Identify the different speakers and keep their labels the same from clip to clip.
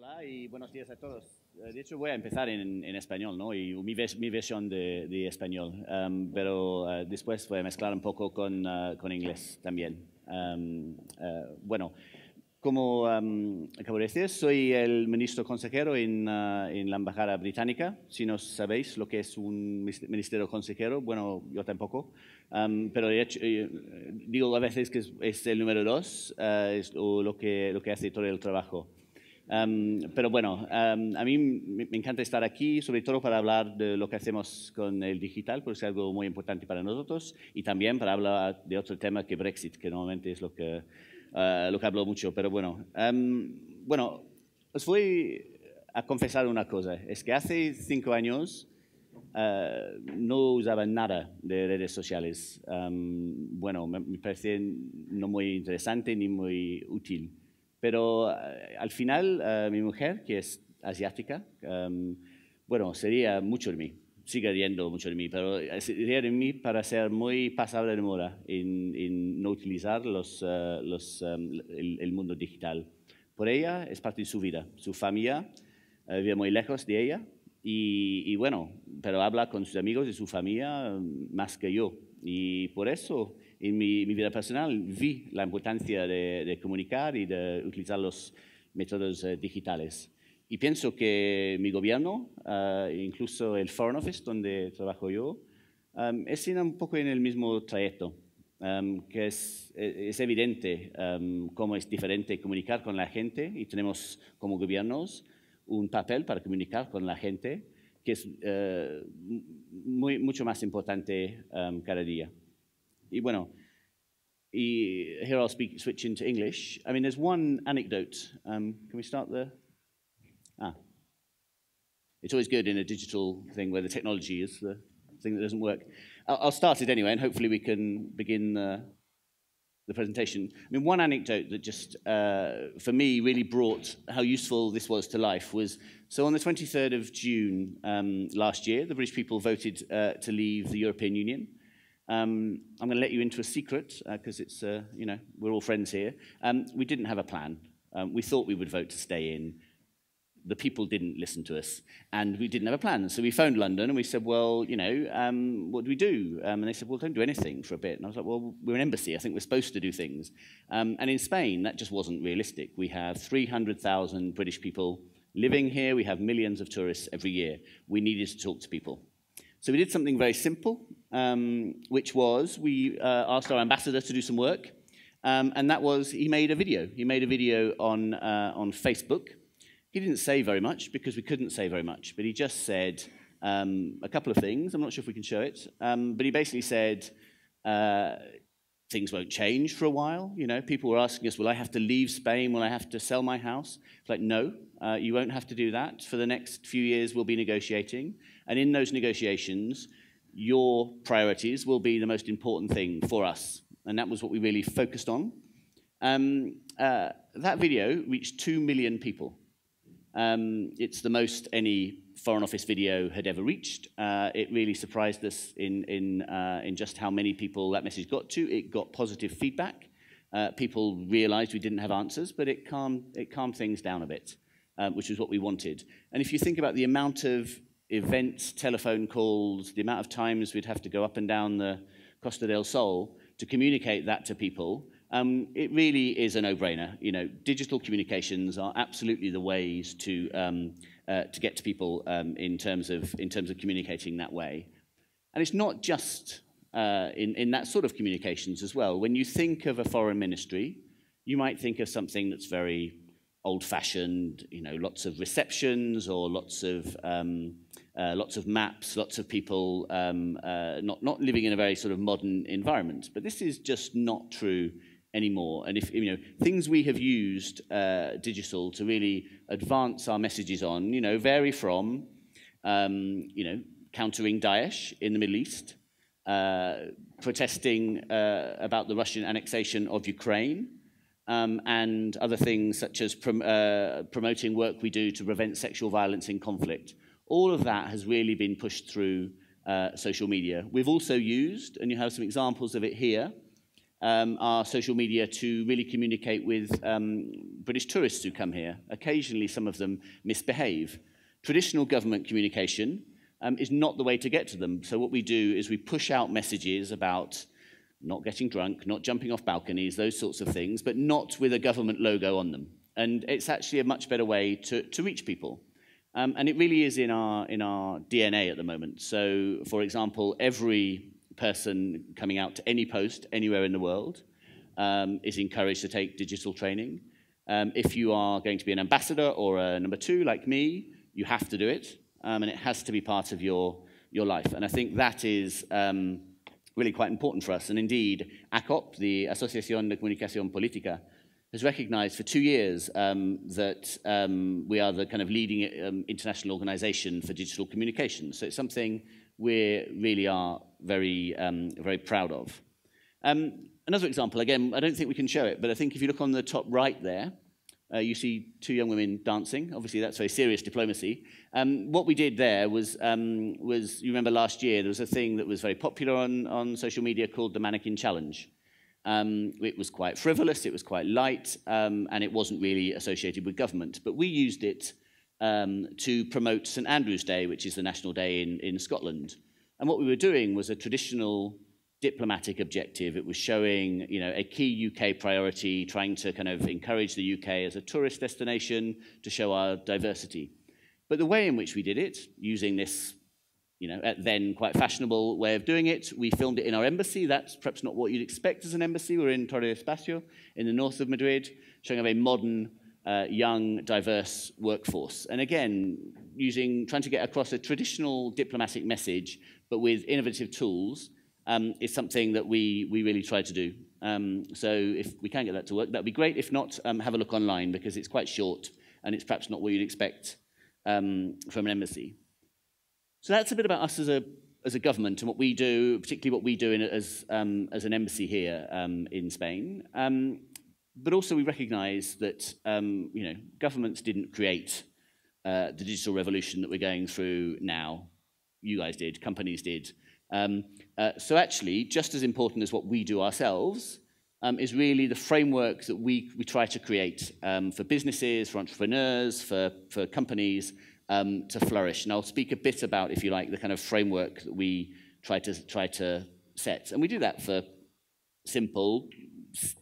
Speaker 1: Hola y buenos días a todos. Eh, de hecho, voy a empezar en, español, ¿no? Y mi, versión de, español, um, pero eh, después voy a mezclar un poco con, eh, inglés también. Um, bueno, como um, acabo de decir, soy el ministro consejero en, la Embajada Británica. Si no sabéis lo que es un ministerio consejero, bueno, yo tampoco. pero de hecho, digo a veces que es, el número dos, o lo que, lo que hace todo el trabajo. Em, pero bueno, em, a mí me encanta estar aquí, sobre todo para hablar de lo que hacemos con el digital, porque es algo muy importante para nosotros, y también para hablar de otro tema que Brexit, que normalmente es lo que, eh, lo hablo mucho. Pero bueno, em, bueno, os voy a confesar una cosa, es que hace cinco años eh, no usaba nada de redes sociales. bueno, me, me parecía no muy interesante ni muy útil. Pero eh, al final, eh, mi mujer, que es asiática, em, bueno, sería mucho de mí, sigue riendo mucho de mí, pero eh, sería de mí para ser muy pasable de moda en, no utilizar los, los, em, el, mundo digital. Por ella es parte de su vida, su familia vive muy lejos de ella y, bueno, pero habla con sus amigos y su familia em, más que yo. Y por eso en mi, vida personal vi la importancia de, comunicar y de utilizar los métodos eh, digitales. Y pienso que mi gobierno, eh, incluso el Foreign Office, donde trabajo yo, um, es un poco en el mismo trayecto, um, que es, e-, evidente um, cómo es diferente comunicar con la gente y tenemos como gobiernos un papel para comunicar con la gente que es eh, mucho más importante cada día. bueno, he, here I'll speak, switch into English. I mean, there's one anecdote. Um, can we start there? Ah. It's always good in a digital thing where the technology is the thing that doesn't work. I'll, I'll start it anyway, and hopefully we can begin the, uh, the presentation. I mean, one anecdote that just, uh, for me, really brought how useful this was to life was, so on the 23rd of June um, last year, the British people voted uh, to leave the European Union. Um, I'm going to let you into a secret because uh, it's, uh, you know, we're all friends here. Um, we didn't have a plan. Um, we thought we would vote to stay in. The people didn't listen to us, and we didn't have a plan. So we phoned London and we said, well, you know, um, what do we do? Um, and they said, well, don't do anything for a bit. And I was like, well, we're an embassy. I think we're supposed to do things. Um, and in Spain, that just wasn't realistic. We have 300,000 British people living here. We have millions of tourists every year. We needed to talk to people. So we did something very simple um, which was we uh, asked our ambassador to do some work, um, and that was he made a video. He made a video on, uh, on Facebook. He didn't say very much because we couldn't say very much, but he just said um, a couple of things. I'm not sure if we can show it, um, but he basically said, uh, things won't change for a while. You know, people were asking us, will I have to leave Spain? Will I have to sell my house? It's like, no, uh, you won't have to do that. For the next few years, we'll be negotiating. And in those negotiations, your priorities will be the most important thing for us. And that was what we really focused on. Um, uh, that video reached 2 million people. Um, it's the most any Foreign Office video had ever reached. Uh, it really surprised us in, in, uh, in just how many people that message got to. It got positive feedback. Uh, people realized we didn't have answers, but it calmed, it calmed things down a bit, uh, which is what we wanted. And if you think about the amount of events, telephone calls, the amount of times we'd have to go up and down the Costa del Sol to communicate that to people, um, it really is a no-brainer. You know, digital communications are absolutely the ways to um, uh, to get to people um, in terms of in terms of communicating that way. And it's not just uh, in in that sort of communications as well. When you think of a foreign ministry, you might think of something that's very old-fashioned, you know, lots of receptions or lots of um, uh, lots of maps, lots of people um, uh, not not living in a very sort of modern environment. But this is just not true anymore. And if you know things we have used uh, digital to really advance our messages on, you know, vary from um, you know countering Daesh in the Middle East, uh, protesting uh, about the Russian annexation of Ukraine um, and other things such as prom uh, promoting work we do to prevent sexual violence in conflict. All of that has really been pushed through uh, social media. We've also used, and you have some examples of it here, um, our social media to really communicate with um, British tourists who come here. Occasionally, some of them misbehave. Traditional government communication um, is not the way to get to them. So what we do is we push out messages about not getting drunk, not jumping off balconies, those sorts of things, but not with a government logo on them. And it's actually a much better way to, to reach people. Um, and it really is in our, in our DNA at the moment. So, for example, every person coming out to any post anywhere in the world um, is encouraged to take digital training. Um, if you are going to be an ambassador or a number two like me, you have to do it, um, and it has to be part of your, your life. And I think that is. Um, really quite important for us. And indeed, ACOP, the Asociación de Comunicación Política, has recognized for two years um, that um, we are the kind of leading um, international organization for digital communication. So it's something we really are very, um, very proud of. Um, another example, again, I don't think we can show it, but I think if you look on the top right there, uh, you see two young women dancing. Obviously, that's very serious diplomacy. Um, what we did there was, um, was, you remember last year, there was a thing that was very popular on, on social media called the Mannequin Challenge. Um, it was quite frivolous, it was quite light, um, and it wasn't really associated with government. But we used it um, to promote St Andrew's Day, which is the national day in, in Scotland. And what we were doing was a traditional diplomatic objective. It was showing, you know, a key UK priority, trying to kind of encourage the UK as a tourist destination to show our diversity. But the way in which we did it, using this, you know, then quite fashionable way of doing it, we filmed it in our embassy. That's perhaps not what you'd expect as an embassy. We're in Torre Espacio, in the north of Madrid, showing a very modern, uh, young, diverse workforce. And again, using, trying to get across a traditional diplomatic message, but with innovative tools, um, is something that we, we really try to do. Um, so if we can get that to work, that would be great. If not, um, have a look online because it's quite short and it's perhaps not what you'd expect um, from an embassy. So that's a bit about us as a, as a government and what we do, particularly what we do in, as, um, as an embassy here um, in Spain. Um, but also we recognize that um, you know, governments didn't create uh, the digital revolution that we're going through now. You guys did, companies did. Um, uh, so actually, just as important as what we do ourselves um, is really the framework that we, we try to create um, for businesses, for entrepreneurs, for, for companies um, to flourish. And I'll speak a bit about, if you like, the kind of framework that we try to, try to set. And we do that for simple,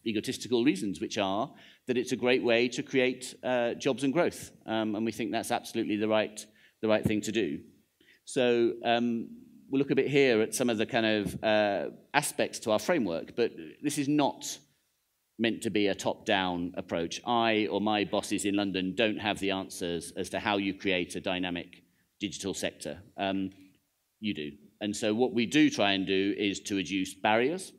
Speaker 1: egotistical reasons, which are that it's a great way to create uh, jobs and growth. Um, and we think that's absolutely the right, the right thing to do. So um, we'll look a bit here at some of the kind of uh, aspects to our framework, but this is not meant to be a top-down approach. I or my bosses in London don't have the answers as to how you create a dynamic digital sector. Um, you do. And so what we do try and do is to reduce barriers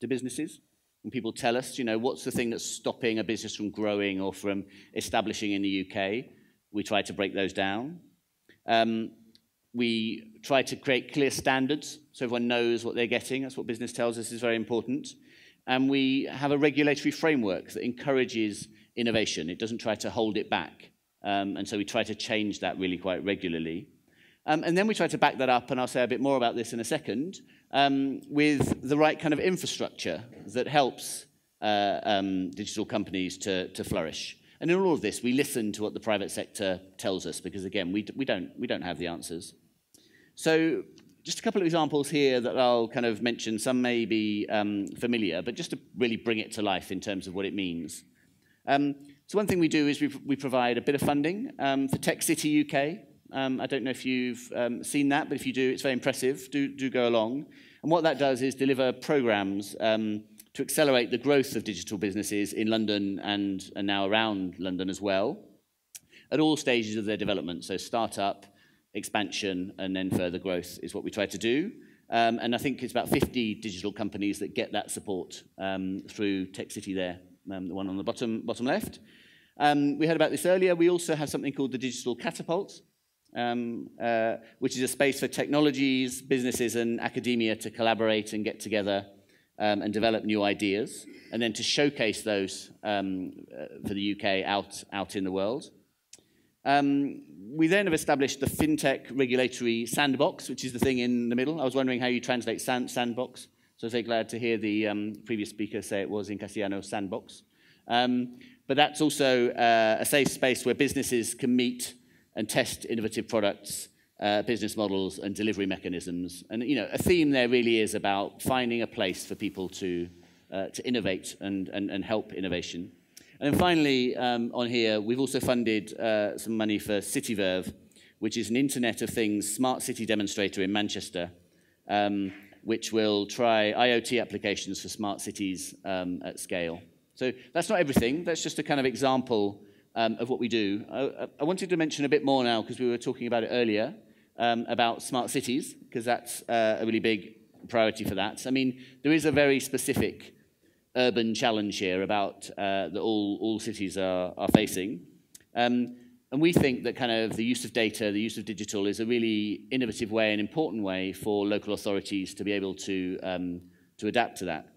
Speaker 1: to businesses. And people tell us, you know, what's the thing that's stopping a business from growing or from establishing in the UK? We try to break those down. Um, we try to create clear standards so everyone knows what they're getting. That's what business tells us is very important. And we have a regulatory framework that encourages innovation. It doesn't try to hold it back. Um, and so we try to change that really quite regularly. Um, and then we try to back that up, and I'll say a bit more about this in a second, um, with the right kind of infrastructure that helps uh, um, digital companies to, to flourish. And in all of this, we listen to what the private sector tells us, because again, we, we, don't, we don't have the answers. So just a couple of examples here that I'll kind of mention. Some may be um, familiar, but just to really bring it to life in terms of what it means. Um, so one thing we do is we, we provide a bit of funding um, for Tech City UK. Um, I don't know if you've um, seen that, but if you do, it's very impressive. Do, do go along. And what that does is deliver programs um, to accelerate the growth of digital businesses in London and, and now around London as well at all stages of their development, so startup, expansion and then further growth is what we try to do. Um, and I think it's about 50 digital companies that get that support um, through Tech City there, um, the one on the bottom, bottom left. Um, we heard about this earlier. We also have something called the Digital Catapult, um, uh, which is a space for technologies, businesses, and academia to collaborate and get together um, and develop new ideas, and then to showcase those um, uh, for the UK out, out in the world. Um, we then have established the FinTech regulatory sandbox, which is the thing in the middle. I was wondering how you translate sand, sandbox, so I was very glad to hear the um, previous speaker say it was in Castellano sandbox. Um, but that's also uh, a safe space where businesses can meet and test innovative products, uh, business models, and delivery mechanisms. And you know, a theme there really is about finding a place for people to, uh, to innovate and, and, and help innovation. And then finally, um, on here, we've also funded uh, some money for CityVerve, which is an Internet of Things smart city demonstrator in Manchester, um, which will try IoT applications for smart cities um, at scale. So that's not everything. That's just a kind of example um, of what we do. I, I wanted to mention a bit more now, because we were talking about it earlier, um, about smart cities, because that's uh, a really big priority for that. I mean, there is a very specific urban challenge here about uh, that all, all cities are, are facing. Um, and we think that kind of the use of data, the use of digital is a really innovative way and important way for local authorities to be able to, um, to adapt to that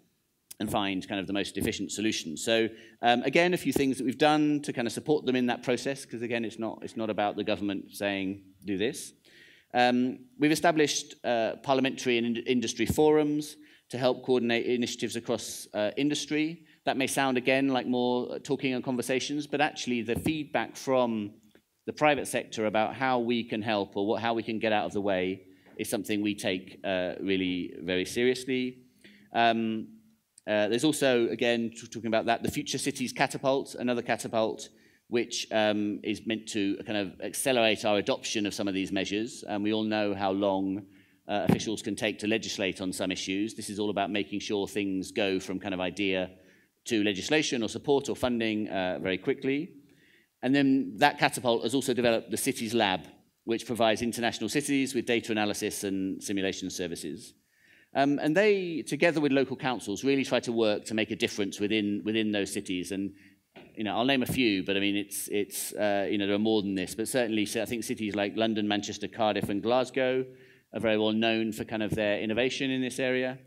Speaker 1: and find kind of the most efficient solution. So um, again, a few things that we've done to kind of support them in that process, because again, it's not, it's not about the government saying, do this. Um, we've established uh, parliamentary and in industry forums to help coordinate initiatives across uh, industry. That may sound again like more talking and conversations, but actually the feedback from the private sector about how we can help or what, how we can get out of the way is something we take uh, really very seriously. Um, uh, there's also, again, talking about that, the Future Cities Catapult, another catapult which um, is meant to kind of accelerate our adoption of some of these measures. And we all know how long uh, officials can take to legislate on some issues. This is all about making sure things go from kind of idea to legislation or support or funding uh, very quickly. And then that catapult has also developed the Cities Lab, which provides international cities with data analysis and simulation services. Um, and they, together with local councils, really try to work to make a difference within, within those cities. And you know, I'll name a few, but I mean, it's, it's uh, you know, there are more than this. But certainly, I think cities like London, Manchester, Cardiff, and Glasgow are very well known for kind of their innovation in this area.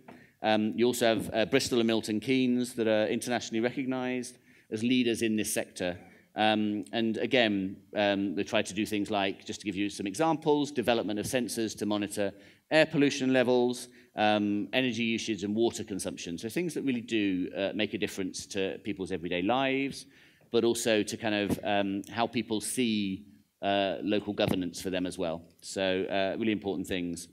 Speaker 1: Um, you also have uh, Bristol and Milton Keynes that are internationally recognized as leaders in this sector. Um, and again, um, they try to do things like, just to give you some examples, development of sensors to monitor air pollution levels, um, energy usage and water consumption. So things that really do uh, make a difference to people's everyday lives, but also to kind of um, how people see uh, local governance for them as well. So uh, really important things.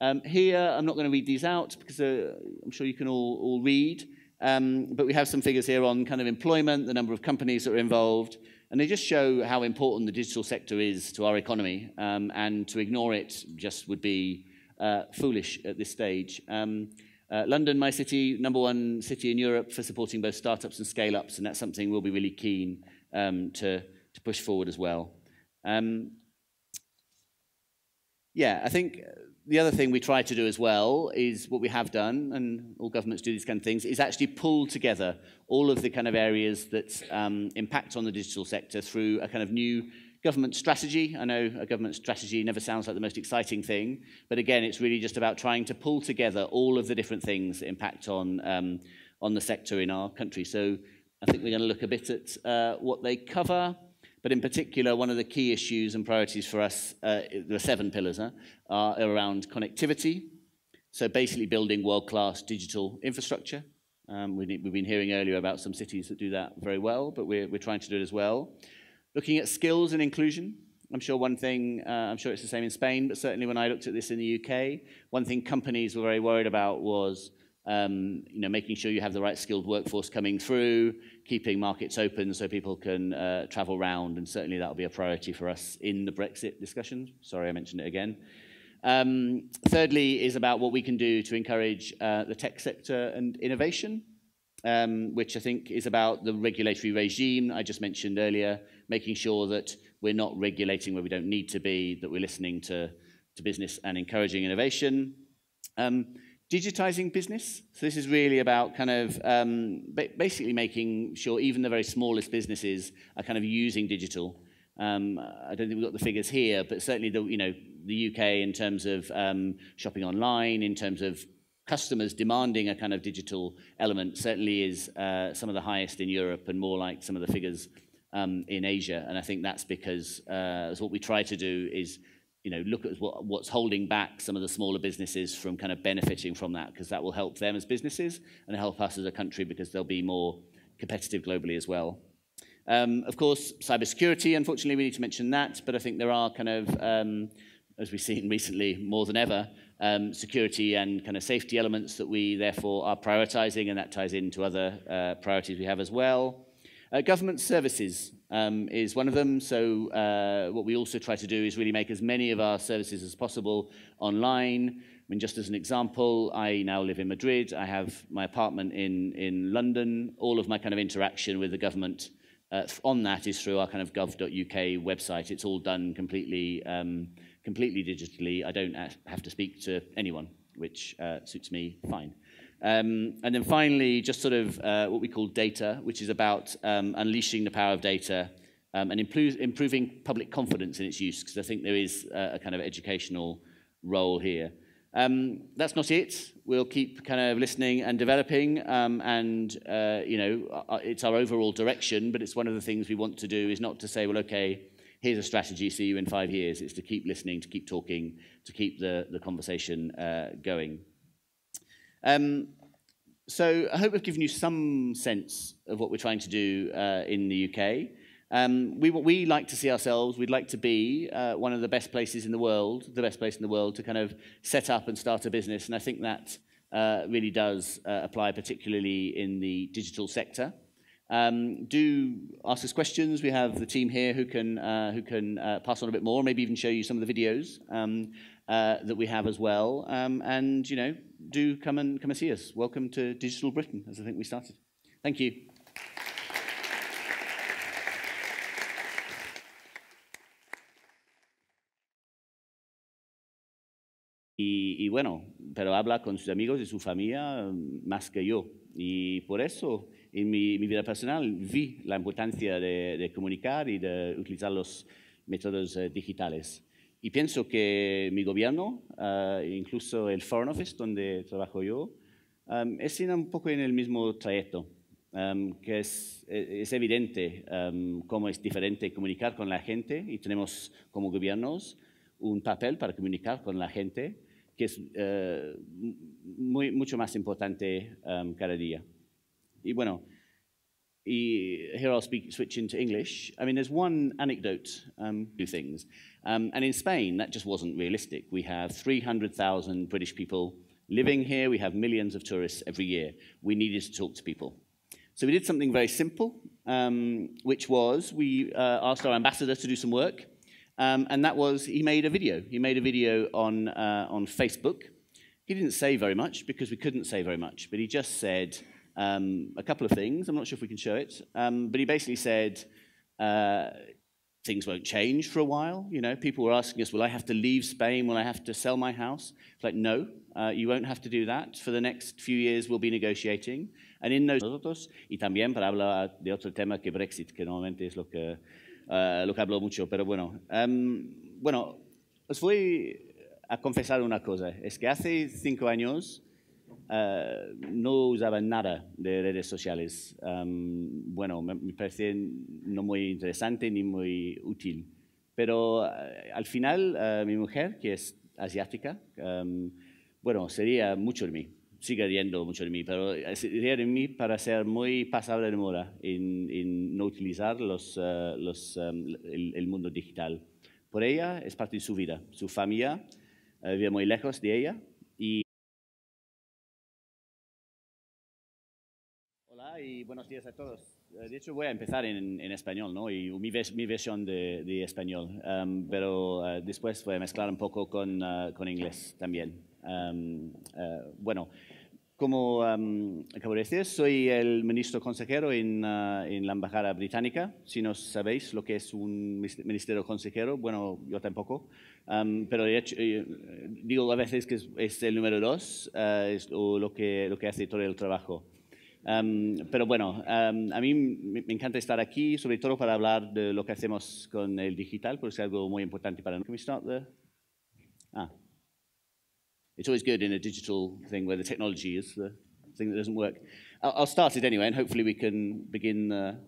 Speaker 1: Um, here, I'm not going to read these out because uh, I'm sure you can all, all read, um, but we have some figures here on kind of employment, the number of companies that are involved, and they just show how important the digital sector is to our economy, um, and to ignore it just would be uh, foolish at this stage. Um, uh, London, my city, number one city in Europe for supporting both startups and scale-ups, and that's something we'll be really keen um, to, to push forward as well. Um, yeah, I think the other thing we try to do as well is what we have done, and all governments do these kind of things, is actually pull together all of the kind of areas that um, impact on the digital sector through a kind of new government strategy. I know a government strategy never sounds like the most exciting thing, but again, it's really just about trying to pull together all of the different things that impact on, um, on the sector in our country. So I think we're going to look a bit at uh, what they cover. But in particular, one of the key issues and priorities for us, uh, the seven pillars, huh, are around connectivity. So basically building world-class digital infrastructure. Um, we, have been hearing earlier about some cities that do that very well, but we're, we're trying to do it as well. Looking at skills and inclusion. I'm sure one thing, uh, I'm sure it's the same in Spain, but certainly when I looked at this in the UK, one thing companies were very worried about was um, you know, making sure you have the right skilled workforce coming through, keeping markets open so people can uh, travel round, and certainly that will be a priority for us in the Brexit discussion. Sorry, I mentioned it again. Um, thirdly is about what we can do to encourage uh, the tech sector and innovation, um, which I think is about the regulatory regime I just mentioned earlier, making sure that we're not regulating where we don't need to be, that we're listening to, to business and encouraging innovation. Um, digitizing business. So this is really about kind of um, basically making sure even the very smallest businesses are kind of using digital. Um, I don't think we've got the figures here, but certainly the you know the UK in terms of um, shopping online, in terms of customers demanding a kind of digital element, certainly is uh, some of the highest in Europe and more like some of the figures um, in Asia. And I think that's because uh, what we try to do is you know, look at what, what's holding back some of the smaller businesses from kind of benefiting from that, because that will help them as businesses and help us as a country because they'll be more competitive globally as well. Um, of course, cybersecurity, unfortunately, we need to mention that, but I think there are kind of, um, as we've seen recently more than ever, um, security and kind of safety elements that we therefore are prioritizing, and that ties into other uh, priorities we have as well. Uh, government services, um, is one of them. So uh, what we also try to do is really make as many of our services as possible online. I mean, just as an example, I now live in Madrid. I have my apartment in, in London. All of my kind of interaction with the government uh, on that is through our kind of gov.uk website. It's all done completely, um, completely digitally. I don't have to speak to anyone, which uh, suits me fine. Um, and then finally, just sort of uh, what we call data, which is about um, unleashing the power of data um, and improving public confidence in its use, because I think there is a, a, kind of educational role here. Um, that's not it. We'll keep kind of listening and developing, um, and uh, you know, uh, it's our overall direction. But it's one of the things we want to do is not to say, well, okay, here's a strategy, see you in five years. It's to keep listening, to keep talking, to keep the the conversation uh, going. Um, so I hope I've given you some sense of what we're trying to do uh, in the UK. Um, we, we like to see ourselves, we'd like to be uh, one of the best places in the world, the best place in the world to kind of set up and start a business. And I think that uh, really does uh, apply particularly in the digital sector. Um, do ask us questions. We have the team here who can, uh, who can uh, pass on a bit more, maybe even show you some of the videos um, uh, that we have as well. Um, and, you know, do come and, come and see us. Welcome to Digital Britain, as I think we started. Thank you. Y, y, bueno, pero habla con sus amigos y su familia um, más que yo. Y por eso en mi, vida personal vi la importancia de, comunicar y de utilizar los métodos eh, digitales. Y pienso que mi gobierno, eh, incluso el Foreign Office, donde trabajo yo, um, es un poco en el mismo trayecto, um, que es, e, evidente um, cómo es diferente comunicar con la gente y tenemos como gobiernos un papel para comunicar con la gente que es eh, mucho más importante um, cada día. bueno, he, here I'll speak, switch into English. I mean, there's one anecdote, um, two things. Um, and in Spain, that just wasn't realistic. We have 300,000 British people living here. We have millions of tourists every year. We needed to talk to people. So we did something very simple, um, which was we uh, asked our ambassador to do some work. Um, and that was he made a video. He made a video on, uh, on Facebook. He didn't say very much because we couldn't say very much, but he just said, um, a couple of things. I'm not sure if we can show it, um, but he basically said uh, things won't change for a while. You know, people were asking us, "Will I have to leave Spain? Will I have to sell my house?" It's like, no, uh, you won't have to do that for the next few years. We'll be negotiating, and in those nosotros y también para hablar de otro tema que Brexit, que normalmente es lo que uh, lo que hablo mucho, pero bueno, um, bueno, os voy a confesar una cosa. Es que hace cinco años Eh, no usaba nada de redes sociales. Em, bueno, me, parecía no muy interesante ni muy útil. Pero eh, al final, eh, mi mujer, que es asiática, em, bueno, sería mucho de mí. Sigue riendo mucho de mí, pero sería de mí para ser muy pasable de moda en, no utilizar em, el, el, mundo digital. Por ella es parte de su vida. Su familia vive muy lejos de ella, buenos días a todos. Eh, de hecho, voy a empezar en, español, ¿no? Y mi, versión de, español, um, pero eh, después voy a mezclar un poco con, eh, inglés también. Um, bueno, como um, acabo de decir, soy el ministro consejero uh, en, la Embajada Británica. Si no sabéis lo que es un ministerio consejero, bueno, yo tampoco. pero de hecho, digo a veces que es, el número dos, o lo que, lo que hace todo el trabajo. Um, pero bueno, um, a mí me encanta estar aquí, sobre todo para hablar de lo que hacemos con el digital, porque es algo muy importante para nosotros. Can Ah. It's always good in a digital thing where the technology is the uh, thing that doesn't work. I'll, I'll start it anyway, and hopefully we can begin uh,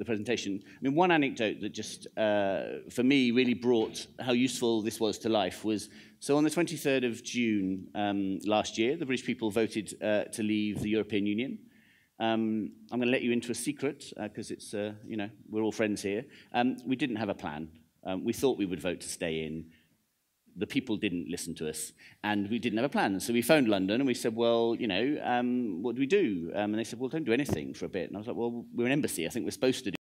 Speaker 1: the presentation. I mean, one anecdote that just, uh, for me, really brought how useful this was to life was, so on the 23rd of June um, last year, the British people voted uh, to leave the European Union. Um, I'm going to let you into a secret, because uh, it's, uh, you know, we're all friends here. Um, we didn't have a plan. Um, we thought we would vote to stay in the people didn't listen to us, and we didn't have a plan. So we phoned London and we said, well, you know, um, what do we do? Um, and they said, well, don't do anything for a bit. And I was like, well, we're an embassy. I think we're supposed to do.